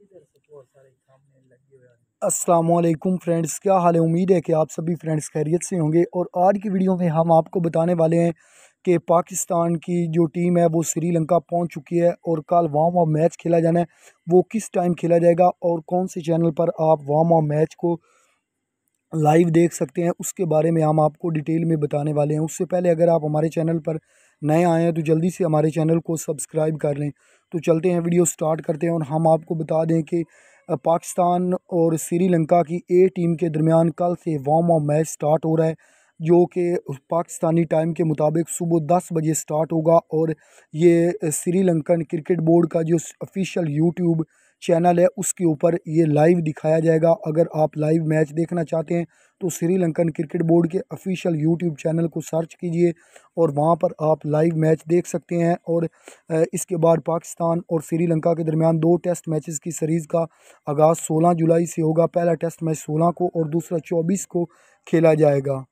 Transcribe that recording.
तो असलम फ्रेंड्स क्या हाल है उम्मीद है कि आप सभी फ्रेंड्स खैरियत से होंगे और आज की वीडियो में हम आपको बताने वाले हैं कि पाकिस्तान की जो टीम है वो श्रीलंका पहुंच चुकी है और कल वार्म ऑफ मैच खेला जाना है वो किस टाइम खेला जाएगा और कौन से चैनल पर आप वार्म ऑफ मैच को लाइव देख सकते हैं उसके बारे में हम आपको डिटेल में बताने वाले हैं उससे पहले अगर आप हमारे चैनल पर नए आए हैं तो जल्दी से हमारे चैनल को सब्सक्राइब कर लें तो चलते हैं वीडियो स्टार्ट करते हैं और हम आपको बता दें कि पाकिस्तान और श्रीलंका की ए टीम के दरमियान कल से वार्म अप मैच स्टार्ट हो रहा है जो कि पाकिस्तानी टाइम के मुताबिक सुबह दस बजे स्टार्ट होगा और ये श्रीलंकन क्रिकेट बोर्ड का जो ऑफिशियल यूट्यूब चैनल है उसके ऊपर ये लाइव दिखाया जाएगा अगर आप लाइव मैच देखना चाहते हैं तो श्रीलंकन क्रिकेट बोर्ड के ऑफिशियल यूट्यूब चैनल को सर्च कीजिए और वहाँ पर आप लाइव मैच देख सकते हैं और इसके बाद पाकिस्तान और श्रीलंका के दरमियान दो टेस्ट मैचेस की सीरीज़ का आगाज़ 16 जुलाई से होगा पहला टेस्ट मैच 16 को और दूसरा 24 को खेला जाएगा